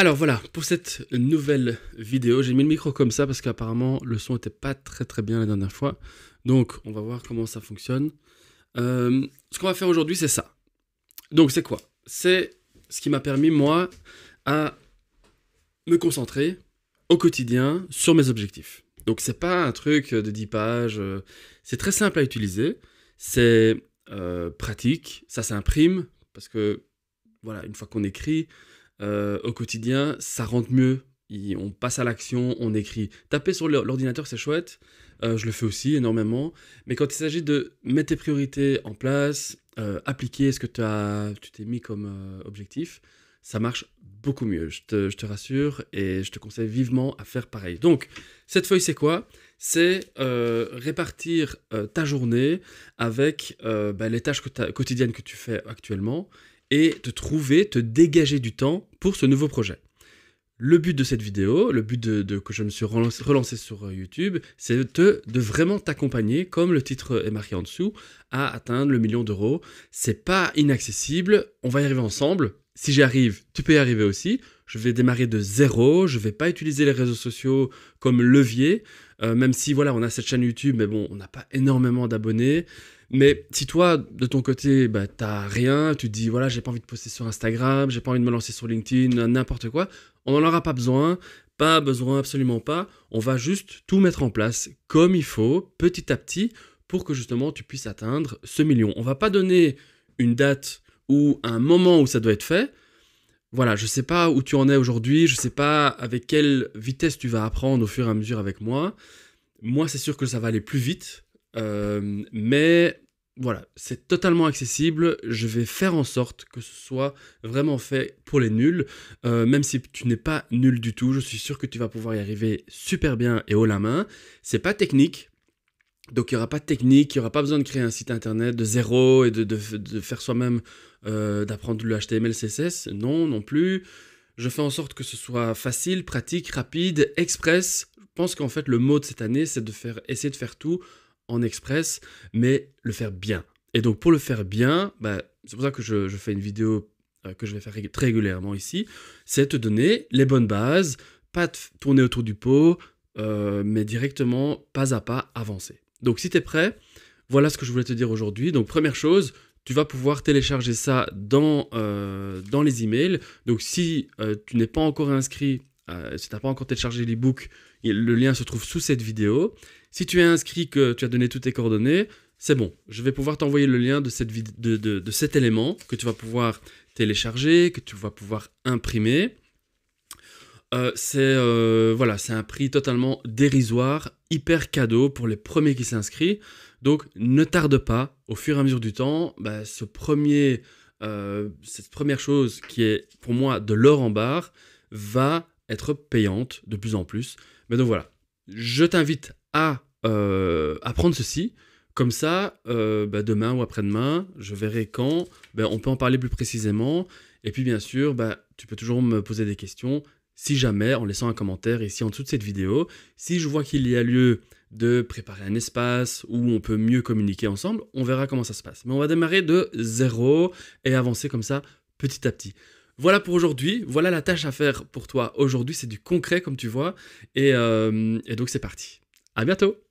Alors voilà, pour cette nouvelle vidéo, j'ai mis le micro comme ça parce qu'apparemment le son n'était pas très très bien la dernière fois. Donc on va voir comment ça fonctionne. Euh, ce qu'on va faire aujourd'hui, c'est ça. Donc c'est quoi C'est ce qui m'a permis moi à me concentrer au quotidien sur mes objectifs. Donc c'est pas un truc de 10 pages, euh, c'est très simple à utiliser, c'est euh, pratique, ça s'imprime parce que voilà, une fois qu'on écrit, euh, au quotidien, ça rentre mieux. on passe à l'action, on écrit. Taper sur l'ordinateur, c'est chouette. Euh, je le fais aussi énormément. Mais quand il s'agit de mettre tes priorités en place, euh, appliquer ce que as, tu t'es mis comme objectif, ça marche beaucoup mieux. Je te, rassure et je te conseille vivement à faire pareil. Donc, cette feuille, c'est quoi C'est répartir ta journée avec bah, les tâches que quotidiennes que tu fais actuellement et te trouver, te dégager du temps pour ce nouveau projet. Le but de cette vidéo, le but de, que je me suis relancé, sur euh, YouTube, c'est de, de, vraiment t'accompagner, comme le titre est marqué en dessous, à atteindre le million d'euros. C'est pas inaccessible, on va y arriver ensemble. Si j'y arrive, tu peux y arriver aussi je vais démarrer de zéro, je vais pas utiliser les réseaux sociaux comme levier, euh, même si voilà, on a cette chaîne YouTube, mais bon, on n'a pas énormément d'abonnés. Mais si toi, de ton côté, bah, t'as rien, tu te dis, voilà, j'ai pas envie de poster sur Instagram, j'ai pas envie de me lancer sur LinkedIn, n'importe quoi, on n'en aura pas besoin, pas besoin, absolument pas. On va juste tout mettre en place comme il faut, petit à petit, pour que justement tu puisses atteindre ce million. On va pas donner une date ou un moment où ça doit être fait, voilà, je sais pas où tu en es aujourd'hui, je sais pas avec quelle vitesse tu vas apprendre au fur et à mesure avec moi. Moi, c'est sûr que ça va aller plus vite, euh, mais voilà, c'est totalement accessible. Je vais faire en sorte que ce soit vraiment fait pour les nuls. Euh, même si tu n'es pas nul du tout, je suis sûr que tu vas pouvoir y arriver super bien et haut la main. C'est pas technique, donc il n'y aura pas de technique, il n'y aura pas besoin de créer un site internet de zéro et de, faire soi-même, euh, d'apprendre le HTML, CSS. Non, non plus. Je fais en sorte que ce soit facile, pratique, rapide, express. Je pense qu'en fait le mot de cette année, c'est de faire, essayer de faire tout en express, mais le faire bien. Et donc pour le faire bien, bah, c'est pour ça que je, fais une vidéo euh, que je vais faire très régulièrement ici, c'est te donner les bonnes bases, pas tourner autour du pot, euh, mais directement, pas à pas, avancer. Donc si tu es prêt, voilà ce que je voulais te dire aujourd'hui. Donc première chose, tu vas pouvoir télécharger ça dans, euh, dans les emails. Donc si euh, tu n'es pas encore inscrit, euh, si tu n'as pas encore téléchargé l'ebook, le lien se trouve sous cette vidéo. Si tu es inscrit, que tu as donné toutes tes coordonnées, c'est bon. Je vais pouvoir t'envoyer le lien de, cet élément que tu vas pouvoir télécharger, que tu vas pouvoir imprimer. Euh, c'est euh, voilà, c'est un prix totalement dérisoire, hyper cadeau pour les premiers qui s'inscrivent. Donc ne tarde pas, au fur et à mesure du temps, bah, ce premier, euh, cette première chose qui est pour moi de l'or en barre va être payante de plus en plus. Mais donc voilà, je t'invite à, à prendre ceci. Comme ça, bah, demain ou après-demain, je verrai quand, bah, on peut en parler plus précisément. Et puis bien sûr, tu peux toujours me poser des questions si jamais, en laissant un commentaire ici en dessous de cette vidéo, si je vois qu'il y a lieu de préparer un espace où on peut mieux communiquer ensemble, on verra comment ça se passe. Mais on va démarrer de zéro et avancer comme ça petit à petit. Voilà pour aujourd'hui, voilà la tâche à faire pour toi aujourd'hui, c'est du concret comme tu vois, et, euh, et donc c'est parti. À bientôt